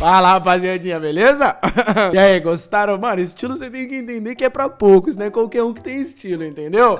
Fala, rapaziadinha, beleza? e aí, gostaram? Mano, estilo você tem que entender que é pra poucos, né? Qualquer um que tem estilo, entendeu?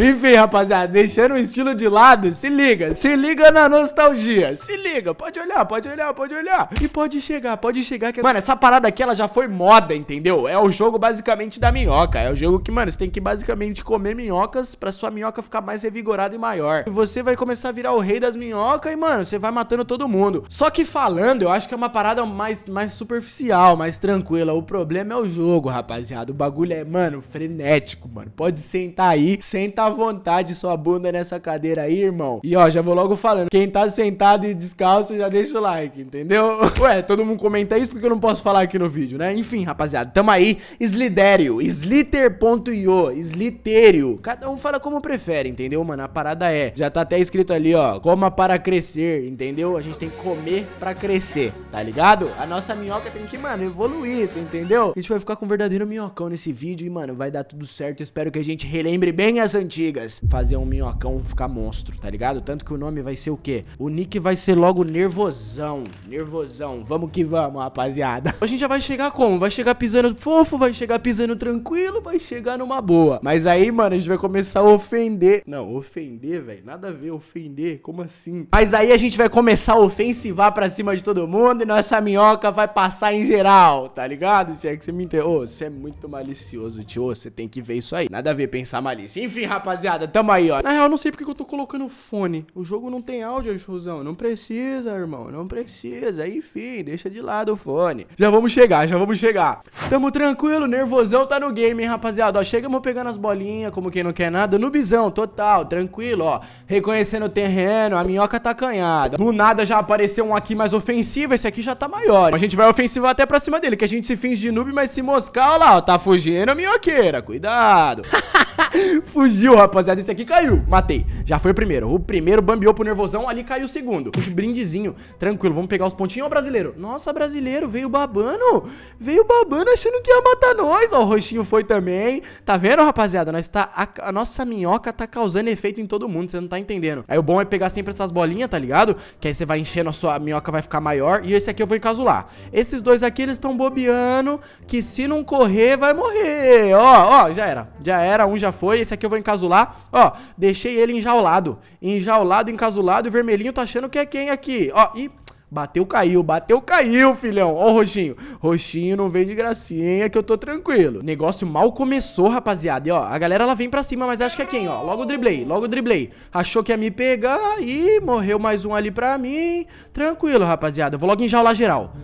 Enfim, rapaziada, deixando o estilo de lado, se liga, se liga na nostalgia, se liga, pode olhar, pode olhar, pode olhar. E pode chegar, pode chegar. Que... Mano, essa parada aqui, ela já foi moda, entendeu? É o jogo basicamente da minhoca, é o jogo que, mano, você tem que basicamente comer minhocas pra sua minhoca ficar mais revigorada e maior. E você vai começar a virar o rei das minhocas e, mano, você vai matando todo mundo. Só que falando, eu acho que é uma parada mais, mais superficial, mais tranquila. O problema é o jogo, rapaziada. O bagulho é, mano, frenético, mano. Pode sentar aí, senta vontade sua bunda nessa cadeira aí, irmão. E ó, já vou logo falando. Quem tá sentado e descalço, já deixa o like, entendeu? Ué, todo mundo comenta isso porque eu não posso falar aqui no vídeo, né? Enfim, rapaziada, tamo aí. Sliderio, Slitter.io, Slitério. Cada um fala como prefere, entendeu, mano? A parada é. Já tá até escrito ali, ó. Coma para crescer, entendeu? A gente tem que comer pra crescer, tá ligado? A nossa minhoca tem que, mano, evoluir, você entendeu? A gente vai ficar com um verdadeiro minhocão nesse vídeo e, mano, vai dar tudo certo. Espero que a gente relembre bem as antigas antigas fazer um minhocão ficar monstro, tá ligado? Tanto que o nome vai ser o quê? O nick vai ser logo nervosão. Nervosão. Vamos que vamos, rapaziada. A gente já vai chegar como? Vai chegar pisando fofo, vai chegar pisando tranquilo, vai chegar numa boa. Mas aí, mano, a gente vai começar a ofender. Não, ofender, velho. Nada a ver, ofender. Como assim? Mas aí a gente vai começar a ofensivar pra cima de todo mundo e nossa minhoca vai passar em geral, tá ligado? Se é que você me entendeu. Ô, oh, você é muito malicioso, tio. Você tem que ver isso aí. Nada a ver pensar malícia. Enfim, rapaziada rapaziada. Tamo aí, ó. Na real, eu não sei porque que eu tô colocando fone. O jogo não tem áudio, Chuzão. Não precisa, irmão. Não precisa. Enfim, deixa de lado o fone. Já vamos chegar, já vamos chegar. Tamo tranquilo, nervosão tá no game, hein, rapaziada. Ó, chegamos pegando as bolinhas, como quem não quer nada. Nubizão, total, tranquilo, ó. Reconhecendo o terreno, a minhoca tá canhada. Do nada já apareceu um aqui mais ofensivo. Esse aqui já tá maior. A gente vai ofensivo até pra cima dele, que a gente se finge de noob, mas se moscar, ó lá, ó. Tá fugindo a minhoqueira. Cuidado. Haha. Fugiu, rapaziada. Esse aqui caiu. Matei. Já foi o primeiro. O primeiro bambiou pro nervosão. Ali caiu o segundo. De brindezinho. Tranquilo. Vamos pegar os pontinhos. Ó, brasileiro. Nossa, brasileiro. Veio babando. Veio babando achando que ia matar nós. Ó, o roxinho foi também. Tá vendo, rapaziada? Nós tá, a, a nossa minhoca tá causando efeito em todo mundo. Você não tá entendendo. Aí o bom é pegar sempre essas bolinhas, tá ligado? Que aí você vai enchendo a sua minhoca, vai ficar maior. E esse aqui eu vou encasular. Esses dois aqui, eles estão bobeando. Que se não correr, vai morrer. Ó, ó, já era. Já era. Um já já foi, esse aqui eu vou encasular. Ó, deixei ele enjaulado. Enjaulado, encasulado, o vermelhinho tá achando que é quem aqui. Ó, e Bateu, caiu, bateu, caiu, filhão. Ó o roxinho. Roxinho não vem de gracinha que eu tô tranquilo. Negócio mal começou, rapaziada. E ó, a galera ela vem pra cima, mas acho que é quem, ó. Logo driblei, logo driblei. Achou que ia me pegar e morreu mais um ali pra mim. Tranquilo, rapaziada. Eu vou logo enjaular geral.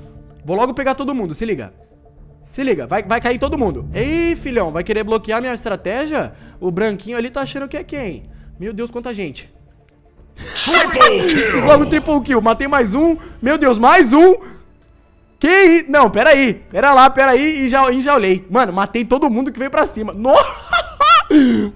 Vou logo pegar todo mundo, se liga. Se liga, vai, vai cair todo mundo. Ei, filhão, vai querer bloquear minha estratégia? O branquinho ali tá achando que é quem? Meu Deus, quanta gente. Fiz logo triple kill. Matei mais um. Meu Deus, mais um. Que Não, pera aí. Pera lá, pera aí. E já enjaulei. Mano, matei todo mundo que veio pra cima. Nossa!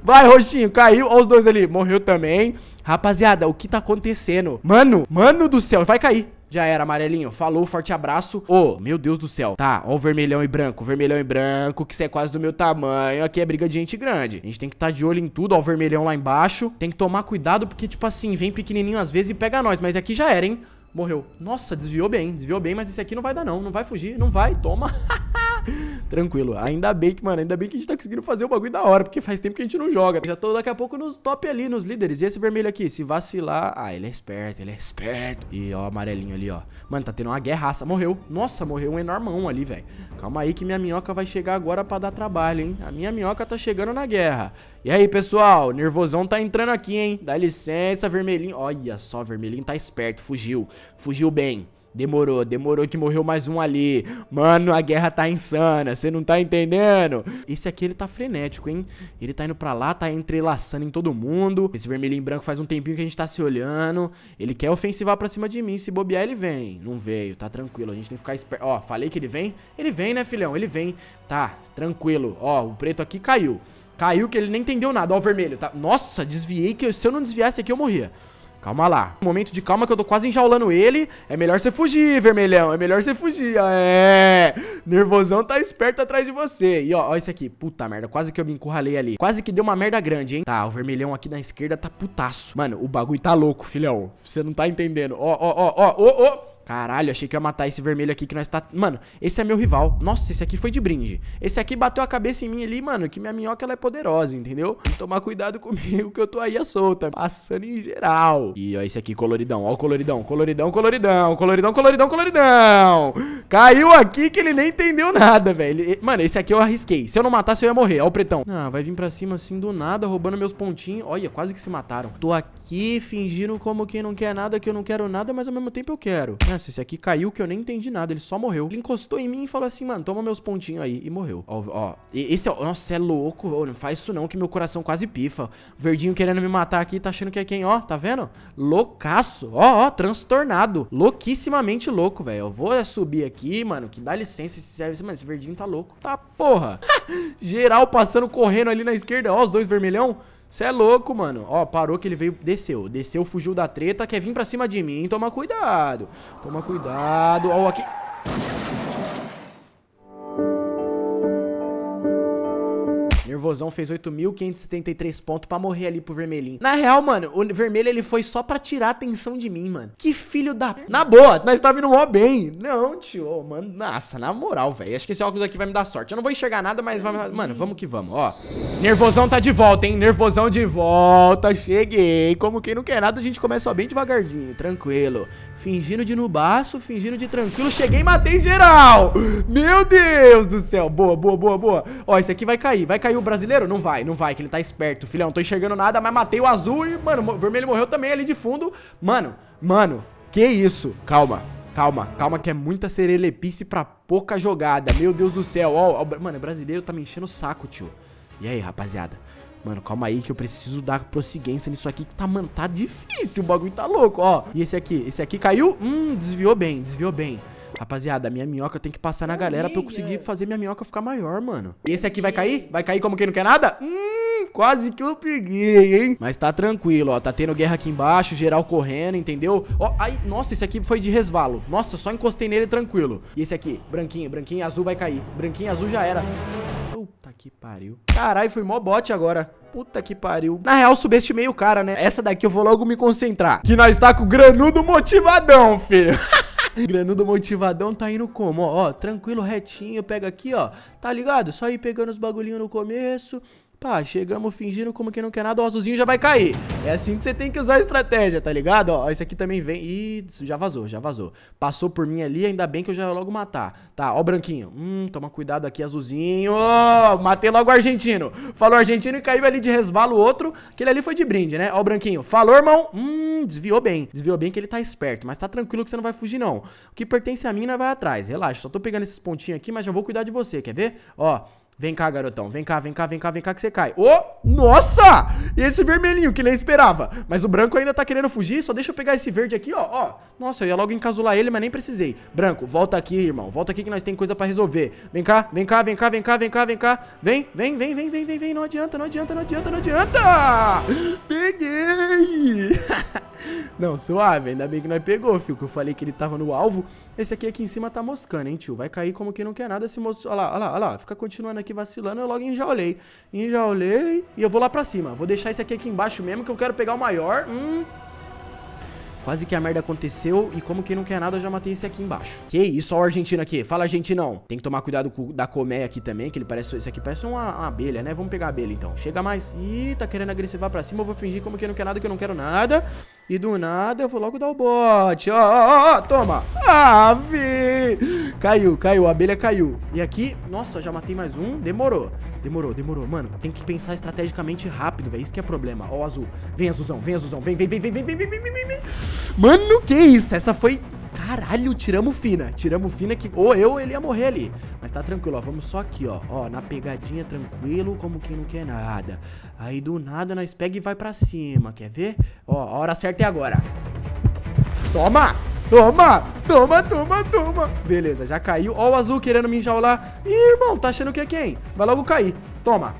Vai, roxinho, caiu. Olha os dois ali. Morreu também. Rapaziada, o que tá acontecendo? Mano, mano do céu, vai cair. Já era, amarelinho. Falou, forte abraço. Ô, oh, meu Deus do céu. Tá, ó o vermelhão e branco. Vermelhão e branco, que você é quase do meu tamanho. Aqui é briga de gente grande. A gente tem que estar tá de olho em tudo. Ó o vermelhão lá embaixo. Tem que tomar cuidado, porque, tipo assim, vem pequenininho às vezes e pega nós. Mas aqui já era, hein? Morreu. Nossa, desviou bem. Desviou bem, mas esse aqui não vai dar, não. Não vai fugir. Não vai. Toma. Haha. tranquilo. Ainda bem que, mano, ainda bem que a gente tá conseguindo fazer o bagulho da hora, porque faz tempo que a gente não joga. Já tô daqui a pouco nos top ali, nos líderes. E esse vermelho aqui, se vacilar... Ah, ele é esperto, ele é esperto. E ó, o amarelinho ali, ó. Mano, tá tendo uma guerraça. Morreu. Nossa, morreu um enormão ali, velho. Calma aí que minha minhoca vai chegar agora pra dar trabalho, hein? A minha minhoca tá chegando na guerra. E aí, pessoal? Nervosão tá entrando aqui, hein? Dá licença, vermelhinho. Olha só, vermelhinho tá esperto. Fugiu. Fugiu bem. Demorou, demorou que morreu mais um ali. Mano, a guerra tá insana, você não tá entendendo? Esse aqui ele tá frenético, hein? Ele tá indo pra lá, tá entrelaçando em todo mundo. Esse vermelhinho branco faz um tempinho que a gente tá se olhando. Ele quer ofensivar pra cima de mim, se bobear ele vem. Não veio, tá tranquilo, a gente tem que ficar esperto. Ó, falei que ele vem? Ele vem, né, filhão? Ele vem. Tá, tranquilo. Ó, o preto aqui caiu. Caiu que ele nem entendeu nada. Ó, o vermelho. Tá... Nossa, desviei que se eu não desviasse aqui eu morria. Calma lá. Momento de calma que eu tô quase enjaulando ele. É melhor você fugir, vermelhão. É melhor você fugir. É. Nervosão tá esperto atrás de você. E ó, ó esse aqui. Puta merda. Quase que eu me encurralei ali. Quase que deu uma merda grande, hein? Tá, o vermelhão aqui na esquerda tá putaço. Mano, o bagulho tá louco, filhão. Você não tá entendendo. Ó, ó, ó, ó, ó, ó. Caralho, achei que ia matar esse vermelho aqui que nós tá. Mano, esse é meu rival. Nossa, esse aqui foi de brinde. Esse aqui bateu a cabeça em mim ali, mano. Que minha minhoca ela é poderosa, entendeu? Tem que tomar cuidado comigo que eu tô aí a solta. Passando em geral. E ó, esse aqui, coloridão. Ó, o coloridão, coloridão, coloridão, coloridão, coloridão, coloridão. Caiu aqui que ele nem entendeu nada, velho. Mano, esse aqui eu arrisquei. Se eu não matasse, eu ia morrer. Ó, o pretão. Ah, vai vir pra cima assim do nada, roubando meus pontinhos. Olha, quase que se mataram. Tô aqui aqui fingindo como quem não quer nada, que eu não quero nada, mas ao mesmo tempo eu quero. Nossa, esse aqui caiu que eu nem entendi nada, ele só morreu. Ele encostou em mim e falou assim, mano, toma meus pontinhos aí. E morreu. Ó, ó. esse é... Nossa, é louco. Ó, não faz isso não, que meu coração quase pifa. O verdinho querendo me matar aqui, tá achando que é quem, ó. Tá vendo? Loucaço. Ó, ó, transtornado. Louquissimamente louco, velho. Eu vou é, subir aqui, mano, que dá licença esse serviço. Mano, esse verdinho tá louco. Tá porra. Geral passando, correndo ali na esquerda. Ó, os dois vermelhão. Você é louco, mano. Ó, parou que ele veio, desceu. Desceu, fugiu da treta, quer vir pra cima de mim. Toma cuidado. Toma cuidado. Ó, aqui. Nervosão fez 8.573 pontos para morrer ali pro vermelhinho. Na real, mano, o vermelho ele foi só para tirar a atenção de mim, mano. Que filho da... Na boa, nós tá vindo mó bem. Não, tio, mano. Nossa, na moral, velho. Acho que esse óculos aqui vai me dar sorte. Eu não vou enxergar nada, mas vai Mano, vamos que vamos, ó. Nervosão tá de volta, hein? Nervosão de volta. Cheguei. Como quem não quer nada, a gente começa bem devagarzinho, tranquilo. Fingindo de nubaço, fingindo de tranquilo. Cheguei e matei geral. Meu Deus do céu. Boa, boa, boa, boa. Ó, esse aqui vai cair. Vai cair o brasileiro? Não vai, não vai, que ele tá esperto, filhão. Tô enxergando nada, mas matei o azul e, mano, o vermelho morreu também ali de fundo. Mano, mano, que isso? Calma, calma, calma, que é muita serelepice pra pouca jogada. Meu Deus do céu, ó, ó mano, o brasileiro tá me enchendo o saco, tio. E aí, rapaziada? Mano, calma aí que eu preciso dar prosseguência nisso aqui que tá, mano, tá difícil, o bagulho tá louco, ó. E esse aqui, esse aqui caiu, hum, desviou bem, desviou bem. Rapaziada, a minha minhoca tem que passar na Amiga. galera pra eu conseguir fazer minha minhoca ficar maior, mano. E esse aqui vai cair? Vai cair como quem não quer nada? Hum, quase que eu peguei, hein? Mas tá tranquilo, ó. Tá tendo guerra aqui embaixo, geral correndo, entendeu? Ó, aí, nossa, esse aqui foi de resvalo. Nossa, só encostei nele tranquilo. E esse aqui, branquinho, branquinho azul vai cair. Branquinho azul já era. Puta que pariu. Caralho, foi mó bot agora. Puta que pariu. Na real, subestimei o cara, né? Essa daqui eu vou logo me concentrar. Que nós tá com o granudo motivadão, filho. Granudo motivadão tá indo como? Ó, ó, tranquilo, retinho, pega aqui, ó. Tá ligado? Só ir pegando os bagulhinhos no começo. Pá, tá, chegamos, fingiram como que não quer nada, o azulzinho já vai cair. É assim que você tem que usar a estratégia, tá ligado? Ó, esse aqui também vem. Ih, já vazou, já vazou. Passou por mim ali, ainda bem que eu já ia logo matar. Tá, ó o branquinho. Hum, toma cuidado aqui, azulzinho. Oh, matei logo o argentino. Falou argentino e caiu ali de resvalo o outro. Aquele ali foi de brinde, né? Ó o branquinho. Falou, irmão. Hum, desviou bem. Desviou bem que ele tá esperto, mas tá tranquilo que você não vai fugir, não. O que pertence a mim, não vai atrás. Relaxa, só tô pegando esses pontinhos aqui, mas já vou cuidar de você, quer ver? Ó, Vem cá, garotão. Vem cá, vem cá, vem cá, vem cá que você cai. Ô, oh, nossa! E esse vermelhinho que nem esperava. Mas o branco ainda tá querendo fugir. Só deixa eu pegar esse verde aqui, ó. Ó, nossa, eu ia logo encasular ele, mas nem precisei. Branco, volta aqui, irmão. Volta aqui que nós tem coisa pra resolver. Vem cá, vem cá, vem cá, vem cá, vem cá, vem cá. Vem, vem, vem, vem, vem, vem, vem. Não adianta, não adianta, não adianta, não adianta. Peguei. não, suave. Ainda bem que nós pegou, fio. Que eu falei que ele tava no alvo. Esse aqui aqui em cima tá moscando, hein, tio. Vai cair como que não quer nada esse moço. Olha lá, olha lá, olha lá. Fica continuando aqui vacilando. Eu logo enjaulei. Enjaulei. E eu vou lá pra cima. Vou deixar esse aqui aqui embaixo mesmo que eu quero pegar o maior. Hum... Quase que a merda aconteceu e como quem não quer nada, eu já matei esse aqui embaixo. Que isso, olha o argentino aqui. Fala, argentinão. Tem que tomar cuidado com, da colmeia aqui também, que ele parece... Esse aqui parece uma, uma abelha, né? Vamos pegar a abelha, então. Chega mais. Ih, tá querendo agressivar pra cima. Eu vou fingir como quem não quer nada, que eu não quero nada. E do nada eu vou logo dar o bote. Ó, ó, ó, toma. Ave! Caiu, caiu, a abelha caiu. E aqui, nossa, já matei mais um. Demorou. Demorou, demorou. Mano, tem que pensar estrategicamente rápido, velho. Isso que é problema. Ó, azul. Vem, azulzão, vem, azulzão. Vem, vem, vem, vem, vem, vem, vem, vem, vem. Mano, que isso? Essa foi Caralho, tiramos Fina. Tiramos Fina que ou eu ele ia morrer ali. Mas tá tranquilo, ó. Vamos só aqui, ó. Ó, na pegadinha, tranquilo, como quem não quer nada. Aí do nada nós pega e vai pra cima, quer ver? Ó, a hora certa é agora. Toma! Toma! Toma, toma, toma! Beleza, já caiu. Ó o azul querendo me enjaular. Ih, irmão, tá achando que é quem? Vai logo cair. Toma.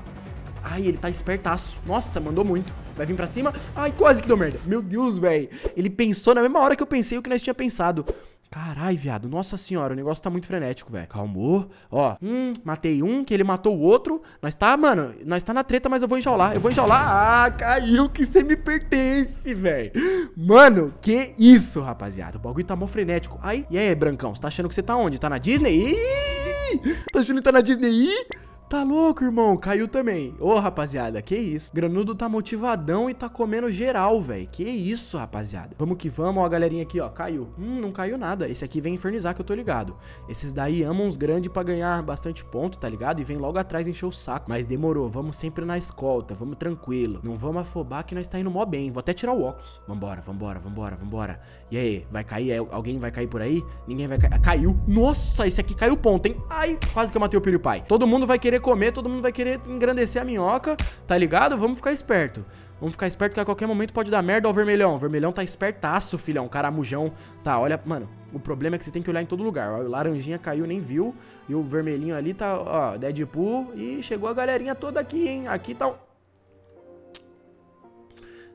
Ai, ele tá espertaço. Nossa, mandou muito. Vai vir pra cima. Ai, quase que deu merda. Meu Deus, velho. Ele pensou na mesma hora que eu pensei o que nós tinha pensado. Carai, viado. Nossa senhora, o negócio tá muito frenético, velho. Calmou. Ó, hum, matei um, que ele matou o outro. Nós tá, mano, nós tá na treta, mas eu vou enjaular. Eu vou enjaular. Ah, caiu que você me pertence, velho. Mano, que isso, rapaziada. O bagulho tá mó frenético. Ai, e aí, Brancão, você tá achando que você tá onde? Tá na Disney? Ih! Tá achando que tá na Disney? Ih! Tá louco, irmão? Caiu também. Ô, oh, rapaziada, que isso? Granudo tá motivadão e tá comendo geral, velho. Que isso, rapaziada. Vamos que vamos. Ó, a galerinha aqui, ó, caiu. Hum, não caiu nada. Esse aqui vem infernizar, que eu tô ligado. Esses daí amam os grandes pra ganhar bastante ponto, tá ligado? E vem logo atrás encher o saco. Mas demorou. Vamos sempre na escolta. Vamos tranquilo. Não vamos afobar que nós tá indo mó bem. Vou até tirar o óculos. Vambora, vambora, vambora, vambora. E aí, vai cair? É, alguém vai cair por aí? Ninguém vai cair. Ah, caiu. Nossa, esse aqui caiu ponto, hein? Ai, quase que eu matei o Piripai. Todo mundo vai querer querer comer, todo mundo vai querer engrandecer a minhoca, tá ligado? Vamos ficar esperto. Vamos ficar esperto que a qualquer momento pode dar merda ao vermelhão. O vermelhão tá espertaço, filhão. Caramujão. Tá, olha, mano. O problema é que você tem que olhar em todo lugar. O laranjinha caiu, nem viu. E o vermelhinho ali tá, ó, Deadpool. E chegou a galerinha toda aqui, hein? Aqui tá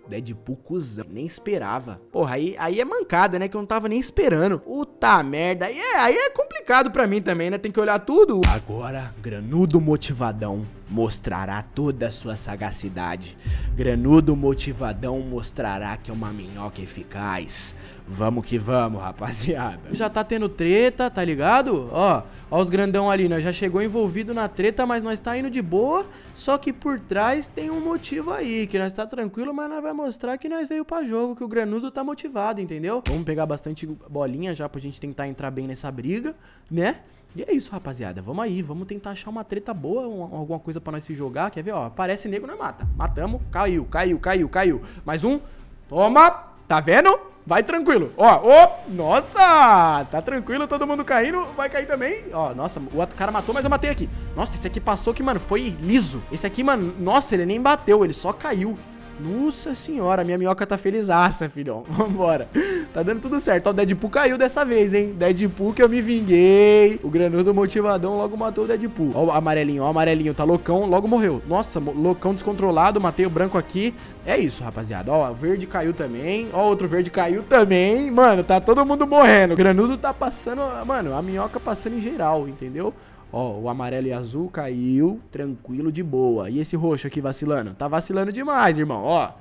Deadpool cuzão. Nem esperava. Porra, aí, aí é mancada, né? Que eu não tava nem esperando. Puta merda. Aí é, aí é complicado pra mim também, né? Tem que olhar tudo. Agora, granudo motivadão mostrará toda a sua sagacidade. Granudo motivadão mostrará que é uma minhoca eficaz. Vamos que vamos, rapaziada. Já tá tendo treta, tá ligado? Ó, ó os grandão ali, né? já chegou envolvido na treta, mas nós tá indo de boa, só que por trás tem um motivo aí, que nós tá tranquilo, mas nós vai mostrar que nós veio pra jogo, que o Granudo tá motivado, entendeu? Vamos pegar bastante bolinha já pra gente tentar entrar bem nessa briga, né? E é isso, rapaziada. Vamos aí, vamos tentar achar uma treta boa, uma, alguma coisa pra nós se jogar. Quer ver, ó? Aparece nego, nós mata. Matamos, caiu, caiu, caiu, caiu. Mais um. Toma! Tá vendo? Vai tranquilo. Ó, oh, nossa! Tá tranquilo, todo mundo caindo. Vai cair também. Ó, nossa, o outro cara matou, mas eu matei aqui. Nossa, esse aqui passou que, mano, foi liso. Esse aqui, mano, nossa, ele nem bateu, ele só caiu. Nossa senhora, minha minhoca tá felizaça, filhão. Vambora. Tá dando tudo certo. Ó, o Deadpool caiu dessa vez, hein? Deadpool que eu me vinguei. O granudo motivadão logo matou o Deadpool. Ó o amarelinho, ó o amarelinho. Tá loucão, logo morreu. Nossa, loucão descontrolado. Matei o branco aqui. É isso, rapaziada. Ó, o verde caiu também. Ó, outro verde caiu também. Mano, tá todo mundo morrendo. O granudo tá passando... Mano, a minhoca passando em geral, entendeu? Ó, o amarelo e azul caiu, tranquilo, de boa. E esse roxo aqui vacilando? Tá vacilando demais, irmão, ó.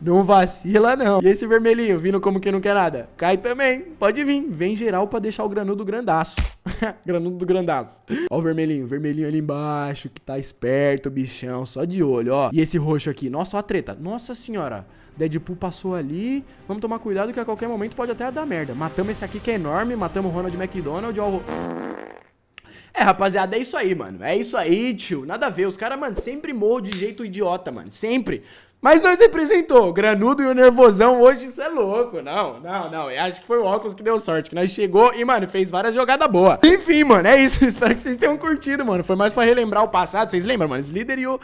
Não vacila, não. E esse vermelhinho, vindo como que não quer nada? Cai também. Pode vir. Vem geral pra deixar o granudo grandaço. granudo do grandaço. Ó o vermelhinho. Vermelhinho ali embaixo, que tá esperto, bichão. Só de olho, ó. E esse roxo aqui. Nossa, ó a treta. Nossa senhora. Deadpool passou ali. Vamos tomar cuidado que a qualquer momento pode até dar merda. Matamos esse aqui que é enorme. Matamos o Ronald McDonald. Ó o... É, rapaziada, é isso aí, mano. É isso aí, tio. Nada a ver. Os caras, mano, sempre morram de jeito idiota, mano. Sempre. Mas nós representou. O granudo e o nervosão hoje, isso é louco. Não, não, não. Eu acho que foi o óculos que deu sorte. Que nós chegou e, mano, fez várias jogadas boas. Enfim, mano, é isso. Espero que vocês tenham curtido, mano. Foi mais pra relembrar o passado. Vocês lembram, mano? Slider e o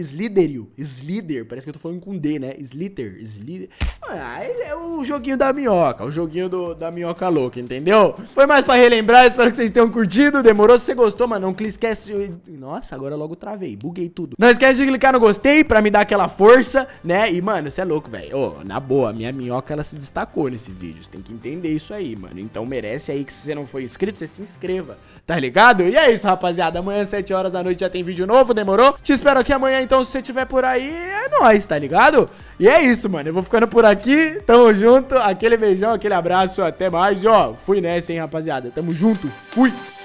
Sliderio. Slider, parece que eu tô falando com D, né? Slither, Slider. Ah, é o joguinho da minhoca, o joguinho do, da minhoca louca, entendeu? Foi mais pra relembrar, espero que vocês tenham curtido. Demorou, se você gostou, mano, não esquece... Nossa, agora logo travei, buguei tudo. Não esquece de clicar no gostei pra me dar aquela força, né? E, mano, você é louco, velho. Ô, oh, na boa, minha minhoca, ela se destacou nesse vídeo. Você tem que entender isso aí, mano. Então merece aí que se você não foi inscrito, você se inscreva, tá ligado? E é isso, rapaziada. Amanhã, 7 horas da noite, já tem vídeo novo, demorou? Te espero aqui amanhã então, se você tiver por aí, é nóis, tá ligado? E é isso, mano. Eu vou ficando por aqui. Tamo junto. Aquele beijão, aquele abraço. Até mais. E, ó, fui nessa, hein, rapaziada. Tamo junto. Fui.